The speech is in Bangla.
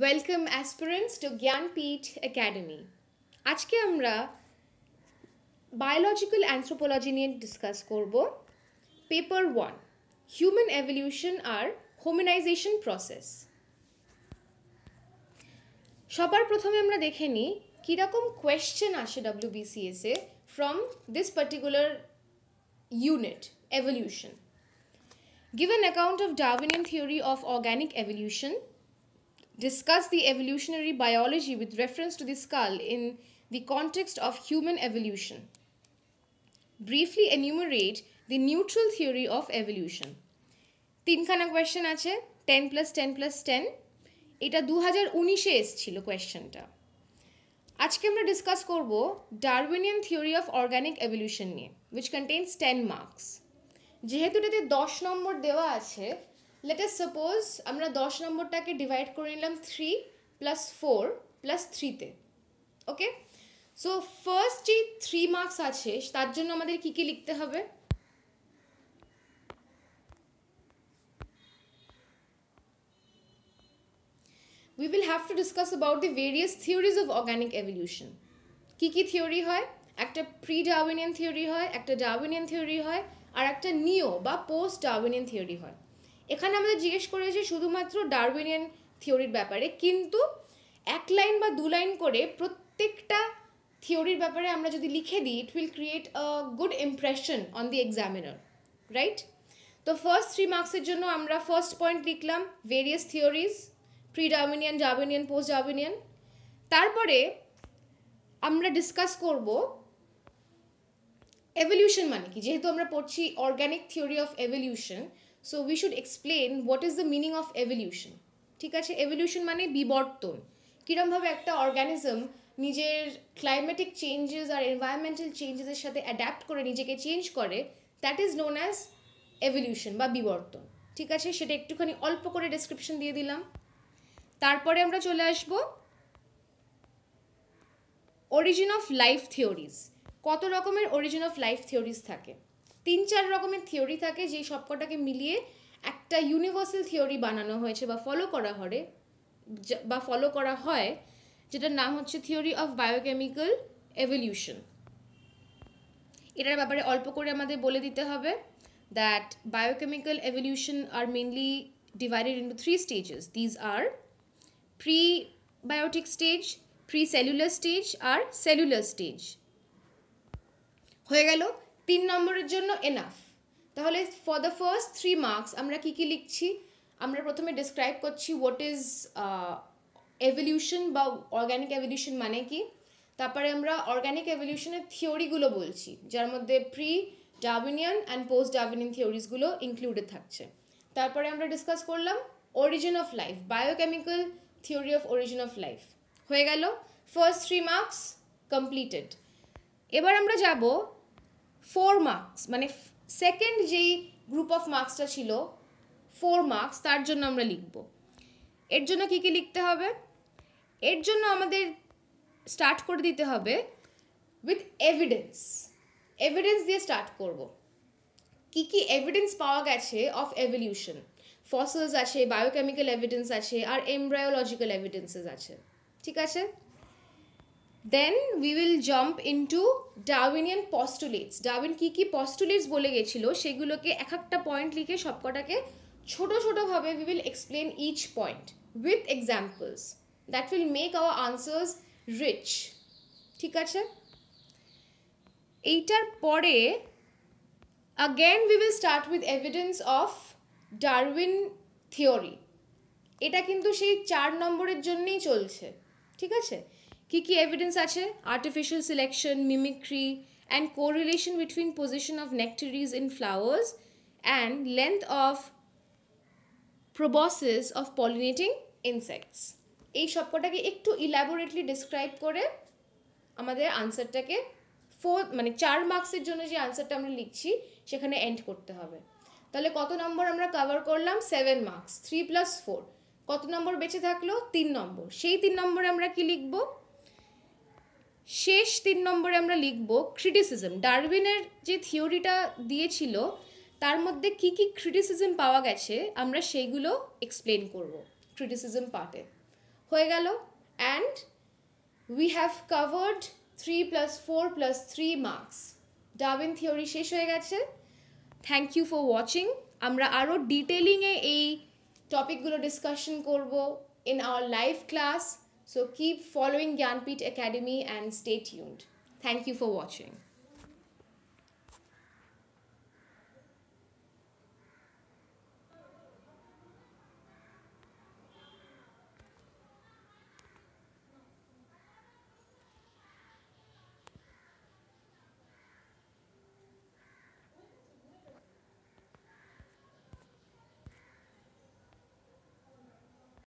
Welcome aspirants to Gyanpeeth academy আজকে আমরা বায়োলজিক্যাল অ্যান্থ্রোপোলজি নিয়ে ডিসকাস করব পেপার ওয়ান হিউম্যান এভলিউশন আর হোমেনাইজেশন প্রসেস সবার প্রথমে আমরা দেখে নিই কীরকম কোয়েশ্চেন আসে ডাব্লিউবিসিএসে from this particular unit evolution give account account of theory of of evolution discuss the evolutionary biology with reference to the skull in the context of human evolution. Briefly enumerate the neutral theory of evolution. তিনখানা কোয়েশ্চেন আছে ten plus ten plus ten এটা দু হাজার উনিশে এসছিল কোয়েশ্চেনটা আজকে আমরা ডিসকাস করব Darwinian theory of organic evolution নিয়ে উইচ কন্টেন্স টেন মার্কস যেহেতু এটাতে দশ নম্বর দেওয়া আছে লেটেস্ট সাপোজ আমরা দশ নম্বরটাকে ডিভাইড করে নিলাম থ্রি প্লাস ফোর প্লাস থ্রিতে ওকে সো ফার্স্ট যে থ্রি মার্কস আছে তার জন্য আমাদের কি কি লিখতে হবে we will have to discuss about the various theories of organic evolution কি কি থিওরি হয় একটা প্রি ডারউইনিয়ান থিওরি হয় একটা ডারউইনিয়ান থিওরি হয় আর একটা নিও বা পোস্ট ডারউইনিয়ান থিওরি হয় এখানে আমাদের জিজ্ঞেস করেছে শুধুমাত্র ডারউইনিয়ান থিওরির ব্যাপারে কিন্তু এক লাইন বা দু লাইন করে প্রত্যেকটা থিওরির ব্যাপারে আমরা যদি লিখে দিই it will create a good impression on the examiner right তো ফার্স্ট থ্রি মার্কসের জন্য আমরা ফার্স্ট পয়েন্ট লিখলাম various theories pre Darwinian Darwinian post Darwinian তারপরে আমরা ডিসকাস করব এভলিউশন মানে কি যেহেতু আমরা পড়ছি organic theory of evolution so we should explain what is the meaning of evolution ঠিক আছে এভলিউশন মানে বিবর্তন কীরমভাবে একটা অর্গ্যানিজম নিজের ক্লাইমেটিক চেঞ্জেস আর এনভায়রনমেন্টাল চেঞ্জেসের সাথে অ্যাডাপ্ট করে নিজেকে চেঞ্জ করে that is known as evolution বা বিবর্তন ঠিক আছে সেটা একটুখানি অল্প করে ডেসক্রিপশন দিয়ে দিলাম তারপরে আমরা চলে আসব অরিজিন অফ লাইফ থিওরিজ কত রকমের অরিজিন অফ লাইফ থিওরিজ থাকে তিন চার রকমের থিওরি থাকে যেই সবকটাকে মিলিয়ে একটা ইউনিভার্সাল থিওরি বানানো হয়েছে বা ফলো করা হয় বা ফলো করা হয় যেটার নাম হচ্ছে থিওরি অফ বায়োকেমিক্যাল এভলিউশন এটার ব্যাপারে অল্প করে আমাদের বলে দিতে হবে that biochemical evolution are mainly divided into three stages these are pre biotic stage pre cellular stage আর সেলুলার স্টেজ হয়ে গেল তিন নম্বরের জন্য এনাফ তাহলে for the first three marks আমরা কি কি লিখছি আমরা প্রথমে ডিসক্রাইব করছি হোয়াট ইজ এভলিউশন বা অর্গ্যানিক এভলিউশন মানে কি তারপরে আমরা অর্গ্যানিক এভলিউশনের থিওরিগুলো বলছি যার মধ্যে pre Darwinian and post Darwinian থিওরিজগুলো ইনক্লুডেড থাকছে তারপরে আমরা ডিসকাস করলাম origin of life biochemical theory of origin of life হয়ে গেল ফার্স্ট থ্রি মার্কস কমপ্লিটেড এবার আমরা যাব ফোর মার্কস মানে সেকেন্ড যেই গ্রুপ অফ মার্কসটা ছিল ফোর মার্কস তার জন্য আমরা লিখব এর জন্য কি কি লিখতে হবে এর জন্য আমাদের স্টার্ট করে দিতে হবে উইথ এভিডেন্স এভিডেন্স দিয়ে স্টার্ট করব কি কি এভিডেন্স পাওয়া গেছে অফ এভলিউশন ফসলস আছে বায়োকেমিক্যাল এভিডেন্স আছে আর এমব্রায়োলজিক্যাল এভিডেন্সেস আছে ঠিক আছে then we will jump into Darwinian postulates Darwin কী কী পস্টুলেটস বলে গেছিলো সেগুলোকে এক একটা পয়েন্ট লিখে সবকটাকে ছোটো ছোটোভাবে we will explain each point with examples that will make our answers rich ঠিক আছে এইটার পরে again we will start with evidence of darwin theory এটা কিন্তু সেই চার নম্বরের জন্যেই চলছে ঠিক আছে কি কি এভিডেন্স আছে artificial selection mimicry and correlation between position of nectaries in flowers and length of proboscis of pollinating insects এই সবকটাকে একটু ইল্যাবোরেটলি ডিসক্রাইব করে আমাদের আনসারটাকে ফোর মানে চার মার্কসের জন্য যে আনসারটা আমরা লিখছি সেখানে এন্ড করতে হবে তাহলে কত নম্বর আমরা কভার করলাম seven marks three plus four কত নম্বর বেঁচে থাকলো তিন নম্বর সেই তিন নম্বরে আমরা কি লিখবো শেষ তিন নম্বরে আমরা লিখব ক্রিটিসিজম ডারবিনের যে থিওরিটা দিয়েছিল তার মধ্যে কি কি ক্রিটিসিজম পাওয়া গেছে আমরা সেইগুলো এক্সপ্লেন করব ক্রিটিসিজম পার্টে হয়ে গেল and we have covered three plus four plus three marks Darwin theory শেষ হয়ে গেছে থ্যাংক ইউ ফর ওয়াচিং আমরা আরও ডিটেলিংয়ে এই টপিকগুলো ডিসকাশন করব in our live class So keep following Gyanpit Academy and stay tuned. Thank you for watching.